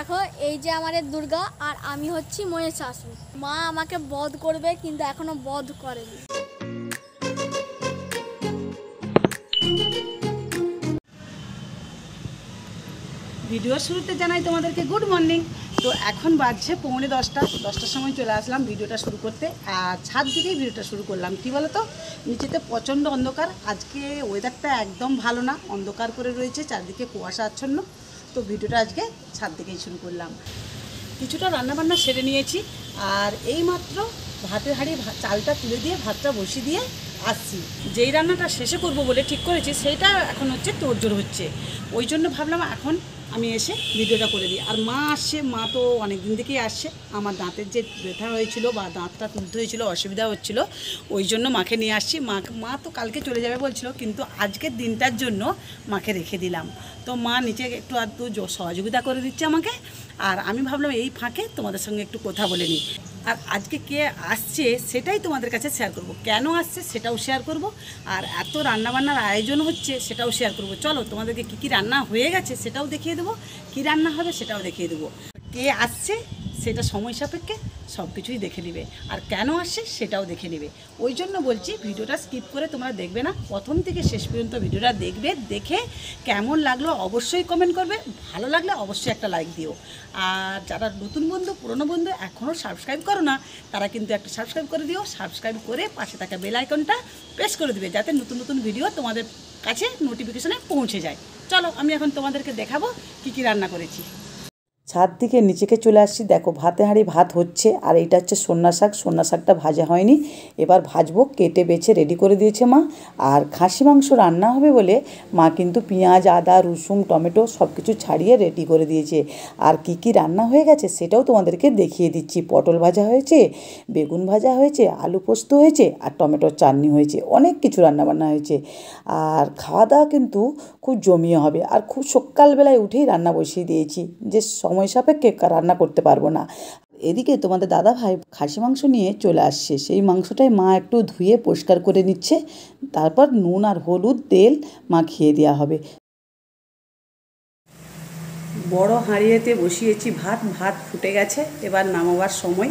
দেখো এই যে আমাদের দুর্গা আর আমি হচ্ছি ময়ের শাশু মা আমাকে বধ করবে কিন্তু এখনো বধ করেনি ভিডিও শুরুতে জানাই তোমাদেরকে গুড মর্নিং তো এখন বাজছে পৌনে দশটা দশটার সময় চলে আসলাম ভিডিওটা শুরু করতে আর ছাদ দিকেই ভিডিওটা শুরু করলাম কী বলো তো নিচেতে প্রচণ্ড অন্ধকার আজকে ওয়েদারটা একদম ভালো না অন্ধকার করে রয়েছে চারদিকে কুয়াশা আচ্ছন্ন তো ভিডিওটা আজকে ছাদ থেকেই শুরু করলাম কিছুটা রান্নাবান্না সেরে নিয়েছি আর এই মাত্র ভাতের হাড়ি চালটা তুলে দিয়ে ভাতটা বসিয়ে দিয়ে আসছি যেই রান্নাটা শেষে করব বলে ঠিক করেছি সেইটা এখন হচ্ছে তোরজোর হচ্ছে ওই জন্য ভাবলাম এখন আমি এসে ভিডিওটা করে দিই আর মা আসছে মা তো অনেক দিন থেকেই আসছে আমার দাঁতের যে ব্যথা হয়েছিল বা দাঁতটা তুলতে হয়েছিল অসুবিধা হচ্ছিল ওই জন্য মাকে নিয়ে আসছি মা মা তো কালকে চলে যাবে বলছিল কিন্তু আজকের দিনটার জন্য মাকে রেখে দিলাম তো মা নিচে একটু আধটু সহযোগিতা করে দিচ্ছে আমাকে আর আমি ভাবলাম এই ফাঁকে তোমাদের সঙ্গে একটু কথা বলে নিই আর আজকে কে আসছে সেটাই তোমাদের কাছে শেয়ার করব কেন আসছে সেটাও শেয়ার করব আর এত রান্নাবান্নার আয়োজন হচ্ছে সেটাও শেয়ার করব চলো তোমাদেরকে কী কী রান্না হয়ে গেছে সেটাও দেখিয়ে দেবো কী রান্না হবে সেটাও দেখিয়ে দেবো কে আসছে সেটা সময় সাপেক্ষে সব কিছুই দেখে নেবে আর কেন আসছে সেটাও দেখে নেবে ওই জন্য বলছি ভিডিওটা স্কিপ করে তোমরা দেখবে না প্রথম থেকে শেষ পর্যন্ত ভিডিওটা দেখবে দেখে কেমন লাগলো অবশ্যই কমেন্ট করবে ভালো লাগলে অবশ্যই একটা লাইক দিও আর যারা নতুন বন্ধু পুরনো বন্ধু এখনও সাবস্ক্রাইব করো না তারা কিন্তু একটা সাবস্ক্রাইব করে দিও সাবস্ক্রাইব করে পাশে থাকা বেল আইকনটা প্রেস করে দেবে যাতে নতুন নতুন ভিডিও তোমাদের কাছে নোটিফিকেশনে পৌঁছে যায় চলো আমি এখন তোমাদেরকে দেখাবো কি কি রান্না করেছি ছাদ দিকে নিচেকে চলে আসছি দেখো ভাতে হাঁড়ি ভাত হচ্ছে আর এটা হচ্ছে সন্না শাক সন্না শাকটা ভাজা হয়নি এবার ভাজবো কেটে বেছে রেডি করে দিয়েছে মা আর খাসি মাংস রান্না হবে বলে মা কিন্তু পেঁয়াজ আদা রসুন টমেটো সব কিছু ছাড়িয়ে রেডি করে দিয়েছে আর কি কি রান্না হয়ে গেছে সেটাও তোমাদেরকে দেখিয়ে দিচ্ছি পটল ভাজা হয়েছে বেগুন ভাজা হয়েছে আলু পোস্ত হয়েছে আর টমেটোর চাটনি হয়েছে অনেক কিছু রান্নাবান্না হয়েছে আর খাওয়া দাওয়া কিন্তু খুব জমিয়ে হবে আর খুব সকালবেলায় উঠেই রান্না বসিয়ে দিয়েছি যে সময় সাপেক্ষে রান্না করতে পারবো না এদিকে তোমাদের দাদা ভাই খাসি মাংস নিয়ে চলে আসছে সেই মাংসটাই মা একটু ধুয়ে পরিষ্কার করে নিচ্ছে তারপর নুন আর হলুদ তেল মাখিয়ে দেওয়া হবে বড় হাঁড়িয়েতে বসিয়েছি ভাত ভাত ফুটে গেছে এবার নামাবার সময়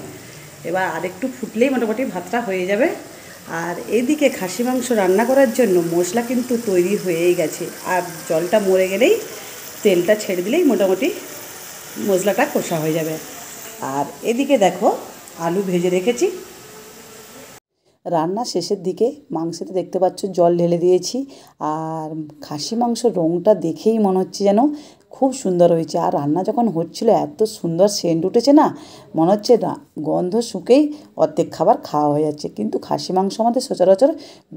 এবার আরেকটু ফুটলেই মোটামুটি ভাতটা হয়ে যাবে আর এদিকে খাসি মাংস রান্না করার জন্য মশলা কিন্তু তৈরি হয়েই গেছে আর জলটা মরে গেলেই তেলটা ছেড়ে দিলেই মোটামুটি মশলাটা কষা হয়ে যাবে আর এদিকে দেখো আলু ভেজে রেখেছি রান্না শেষের দিকে মাংসটা দেখতে পাচ্ছ জল ঢেলে দিয়েছি আর খাসি মাংস রঙটা দেখেই মনে হচ্ছে যেন খুব সুন্দর হয়েছে আর রান্না যখন হচ্ছিল এত সুন্দর সেন্ট উঠেছে না মনে হচ্ছে গন্ধ শুকেই অর্ধেক খাবার খাওয়া হয়ে যাচ্ছে কিন্তু খাসি মাংস আমাদের সচরাচর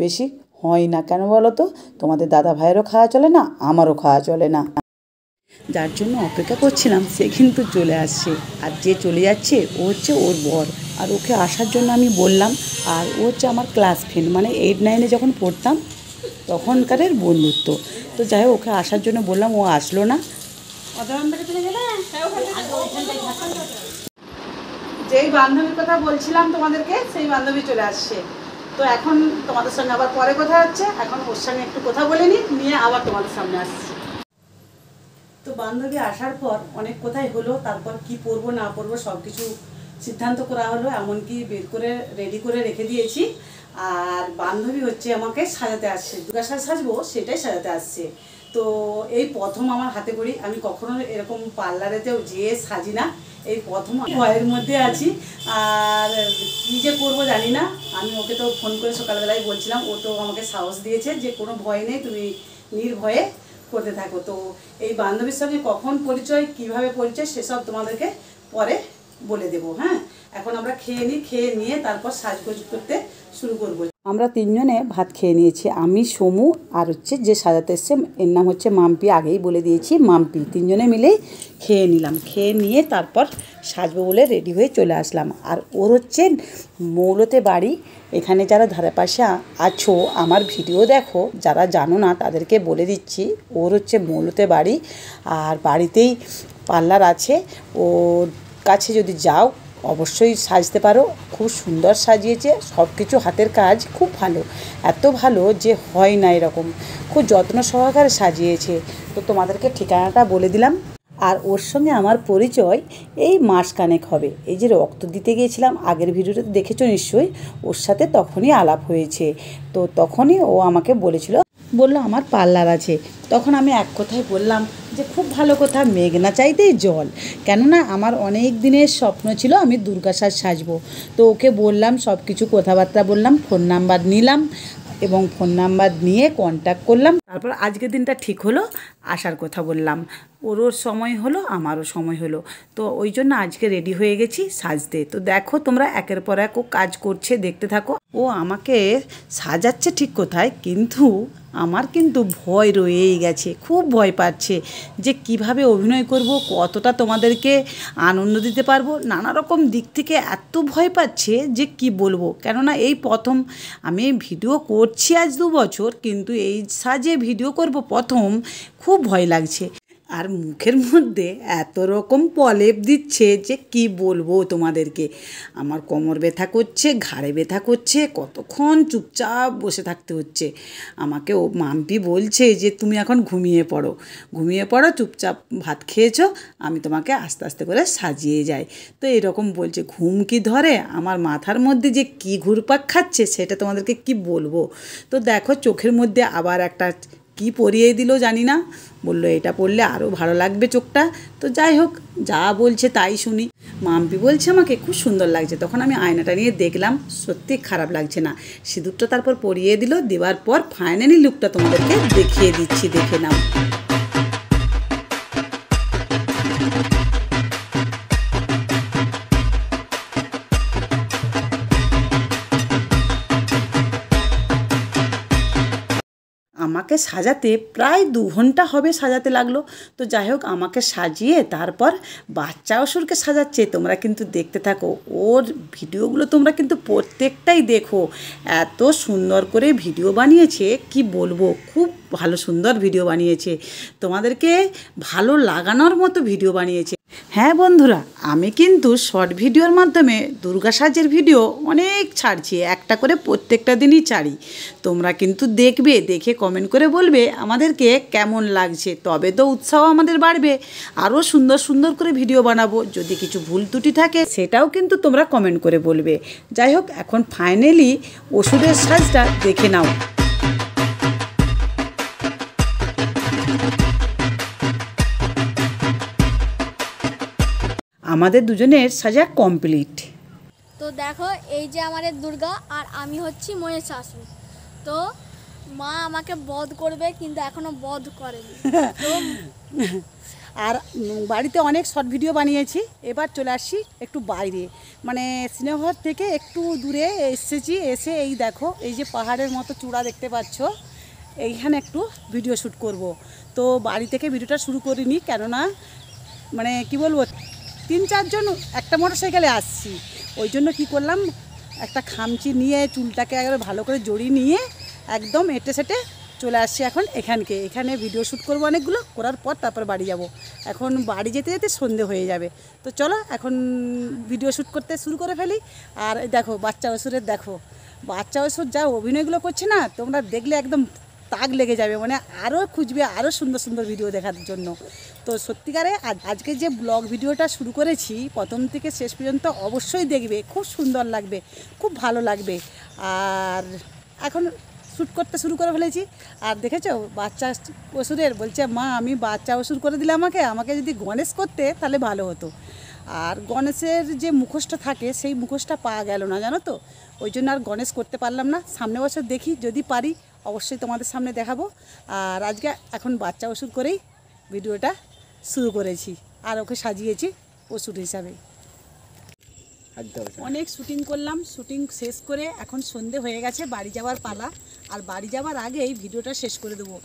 বেশি হয় না কেন বলো তো তোমাদের দাদা ভাইয়েরও খাওয়া চলে না আমারও খাওয়া চলে না যার জন্য অপেক্ষা করছিলাম সে কিন্তু চলে আসছে আর যে চলে যাচ্ছে ও হচ্ছে ওর বর আর ওকে আসার জন্য আমি বললাম আর ও হচ্ছে আমার ক্লাস ফ্রেন্ড মানে এইট নাইনে যখন পড়তাম তখনকারের বন্ধুত্ব তো যাই হোক ওকে আসার জন্য বললাম ও আসলো না যেই বান্ধবীর কথা বলছিলাম তোমাদেরকে সেই বান্ধবী চলে আসছে তো এখন তোমাদের সঙ্গে আবার পরে কথা হচ্ছে এখন ওর সঙ্গে একটু কথা বলে নিয়ে আবার তোমাদের সামনে আসছে তো বান্ধবী আসার পর অনেক কোথায় হলো তারপর কি পরবো না পরবো সব কিছু সিদ্ধান্ত করা হলো এমনকি বের করে রেডি করে রেখে দিয়েছি আর বান্ধবী হচ্ছে আমাকে সাজাতে আসছে দুর্গা সাজ সাজবো সেটাই সাজাতে আসছে তো এই প্রথম আমার হাতে করি আমি কখনো এরকম পার্লারেতেও যেয়ে সাজি না এই প্রথম ভয়ের মধ্যে আছি আর কী যে করবো জানি না আমি ওকে তো ফোন করে সকালবেলায় বলছিলাম ও তো আমাকে সাহস দিয়েছে যে কোনো ভয় নেই তুমি নির্ভয়ে করতে থাকো তো এই বান্ধবীর সঙ্গে কখন পরিচয় কিভাবে পরিচয় সেসব তোমাদেরকে পরে বলে দেব হ্যাঁ এখন আমরা খেয়ে নিই খেয়ে নিয়ে তারপর সাজগোজ করতে শুরু করবো আমরা তিনজনে ভাত খেয়ে নিয়েছি আমি সোমু আর হচ্ছে যে সাজাতে এসছে এর নাম হচ্ছে মাম্পি আগেই বলে দিয়েছি মাম্পি তিনজনে মিলে খেয়ে নিলাম খেয়ে নিয়ে তারপর সাজবো বলে রেডি হয়ে চলে আসলাম আর ওর হচ্ছে মৌলতে বাড়ি এখানে যারা ধারে পাশে আছো আমার ভিডিও দেখো যারা জানো না তাদেরকে বলে দিচ্ছি ওর হচ্ছে মৌলতে বাড়ি আর বাড়িতেই পার্লার আছে ওর কাছে যদি যাও অবশ্যই সাজতে পারো খুব সুন্দর সাজিয়েছে সব কিছু হাতের কাজ খুব ভালো এত ভালো যে হয় না এরকম খুব যত্ন সহকারে সাজিয়েছে তো তোমাদেরকে ঠিকানাটা বলে দিলাম আর ওর সঙ্গে আমার পরিচয় এই মাস কানেক হবে এই যে রক্ত দিতে গিয়েছিলাম আগের ভিডিওটা দেখেছো নিশ্চয়ই ওর সাথে তখনই আলাপ হয়েছে তো তখনই ও আমাকে বলেছিল বলল আমার পার্লার আছে তখন আমি এক কথায় বললাম যে খুব ভালো কথা মেঘ না চাইতেই জল কেননা আমার অনেক দিনের স্বপ্ন ছিল আমি দুর্গা সাজ সাজবো তো ওকে বললাম সব কিছু কথাবার্তা বললাম ফোন নাম্বার নিলাম এবং ফোন নাম্বার নিয়ে কন্ট্যাক্ট করলাম তারপর আজকের দিনটা ঠিক হলো আসার কথা বললাম ওরও সময় হলো আমারও সময় হলো তো ওই জন্য আজকে রেডি হয়ে গেছি সাজতে তো দেখো তোমরা একের পর এক ও কাজ করছে দেখতে থাকো ও আমাকে সাজাচ্ছে ঠিক কোথায় কিন্তু আমার কিন্তু ভয় রয়েই গেছে খুব ভয় পাচ্ছে যে কিভাবে অভিনয় করব কতটা তোমাদেরকে আনন্দ দিতে পারবো নানা রকম দিক থেকে এত ভয় পাচ্ছে যে কি বলবো কেননা এই প্রথম আমি ভিডিও করছি আজ দু বছর কিন্তু এই সাজে ভিডিও করব প্রথম খুব ভয় লাগছে আর মুখের মধ্যে এত রকম পলেপ দিচ্ছে যে কি বলবো তোমাদেরকে আমার কোমর ব্যথা করছে ঘাড়ে ব্যথা করছে কতক্ষণ চুপচাপ বসে থাকতে হচ্ছে আমাকে ও মাম্পি বলছে যে তুমি এখন ঘুমিয়ে পড়ো ঘুমিয়ে পড়ো চুপচাপ ভাত খেয়েছ আমি তোমাকে আস্তে আস্তে করে সাজিয়ে যাই তো এরকম বলছে ঘুম কি ধরে আমার মাথার মধ্যে যে কি ঘুরপাক খাচ্ছে সেটা তোমাদেরকে কি বলবো তো দেখো চোখের মধ্যে আবার একটা কি পরিয়ে দিল জানি না বলল এটা পড়লে আরও ভালো লাগবে চোখটা তো যাই হোক যা বলছে তাই শুনি মাম্পি বলছে আমাকে খুব সুন্দর লাগছে তখন আমি আয়নাটা নিয়ে দেখলাম সত্যি খারাপ লাগছে না সিঁদুরটা তারপর পরিয়ে দিল দেওয়ার পর ফাইনালি লুকটা তোমাদেরকে দেখিয়ে দিচ্ছি দেখে নাও আমাকে সাজাতে প্রায় দু ঘন্টা হবে সাজাতে লাগলো তো যাই হোক আমাকে সাজিয়ে তারপর বাচ্চা অসুরকে সাজাচ্ছে তোমরা কিন্তু দেখতে থাকো ওর ভিডিওগুলো তোমরা কিন্তু প্রত্যেকটাই দেখো এত সুন্দর করে ভিডিও বানিয়েছে কি বলবো খুব ভালো সুন্দর ভিডিও বানিয়েছে তোমাদেরকে ভালো লাগানোর মতো ভিডিও বানিয়েছে হ্যাঁ বন্ধুরা আমি কিন্তু শর্ট ভিডিওর মাধ্যমে দুর্গা সাজের ভিডিও অনেক ছাড়ছি একটা করে প্রত্যেকটা দিনই ছাড়ি তোমরা কিন্তু দেখবে দেখে কমেন্ট করে বলবে আমাদেরকে কেমন লাগছে তবে তো উৎসাহ আমাদের বাড়বে আরও সুন্দর সুন্দর করে ভিডিও বানাবো যদি কিছু ভুল ত্রুটি থাকে সেটাও কিন্তু তোমরা কমেন্ট করে বলবে যাই হোক এখন ফাইনালি ওষুধের সাজটা দেখে নাও আমাদের দুজনের সাজা কমপ্লিট তো দেখো এই যে আমাদের দুর্গা আর আমি হচ্ছি ময়ের শাশু তো মা আমাকে বধ করবে কিন্তু এখনো বধ করেনি আর বাড়িতে অনেক শর্ট ভিডিও বানিয়েছি এবার চলে আসি একটু বাইরে মানে সিনেমাঘর থেকে একটু দূরে এসেছি এসে এই দেখো এই যে পাহাড়ের মতো চূড়া দেখতে পাচ্ছ এইখানে একটু ভিডিও শ্যুট করব তো বাড়ি থেকে ভিডিওটা শুরু করিনি কেননা মানে কি বলবো তিন চারজন একটা মোটর সাইকেলে আসছি ওই জন্য কী করলাম একটা খামচি নিয়ে চুলটাকে একবার ভালো করে জড়ি নিয়ে একদম এটে সেটে চলে আসছি এখন এখানকে এখানে ভিডিও শ্যুট করবো অনেকগুলো করার পর তারপর বাড়ি যাব। এখন বাড়ি যেতে যেতে সন্ধে হয়ে যাবে তো চলো এখন ভিডিও শ্যুট করতে শুরু করে ফেলি আর দেখো বাচ্চা অসুরের দেখো বাচ্চা অসুর যা অভিনয়গুলো করছে না তোমরা দেখলে একদম তাক লেগে যাবে মানে আরও খুঁজবে আরও সুন্দর সুন্দর ভিডিও দেখার জন্য তো সত্যিকারে আজকে যে ব্লগ ভিডিওটা শুরু করেছি প্রথম থেকে শেষ পর্যন্ত অবশ্যই দেখবে খুব সুন্দর লাগবে খুব ভালো লাগবে আর এখন শ্যুট করতে শুরু করে ফেলেছি আর দেখেছ বাচ্চা ওষুধের বলছে মা আমি বাচ্চা ওষুধ করে দিলে আমাকে আমাকে যদি গণেশ করতে তাহলে ভালো হতো আর গণেশের যে মুখোশটা থাকে সেই মুখোশটা পাওয়া গেল না জানো তো ওই জন্য আর গণেশ করতে পারলাম না সামনে বছর দেখি যদি পারি অবশ্যই তোমাদের সামনে দেখাবো আর আজকে এখন বাচ্চা ওষুধ করেই ভিডিওটা শুরু করেছি আর ওকে সাজিয়েছি ওষুধ হিসাবে অনেক শুটিং করলাম শুটিং শেষ করে এখন সন্ধে হয়ে গেছে বাড়ি যাওয়ার পালা আর বাড়ি যাওয়ার আগে এই ভিডিওটা শেষ করে দেবো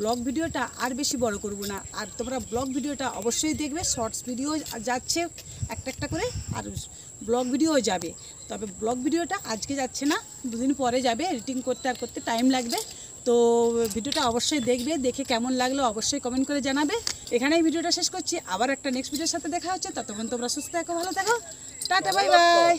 ব্লগ ভিডিওটা আর বেশি বড় করব না আর তোমরা ব্লগ ভিডিওটা অবশ্যই দেখবে শর্টস ভিডিও যাচ্ছে একটা একটা করে আর ব্লগ ভিডিও যাবে তবে ব্লগ ভিডিওটা আজকে যাচ্ছে না দুদিন পরে যাবে এডিটিং করতে আর করতে টাইম লাগবে তো ভিডিওটা অবশ্যই দেখবে দেখে কেমন লাগলো অবশ্যই কমেন্ট করে জানাবে এখানেই ভিডিওটা শেষ করছি আবার একটা নেক্সট ভিডিওর সাথে দেখা হচ্ছে ততক্ষণ তোমরা সুস্থ থাকো ভালো থাকো টাটা বাই বাই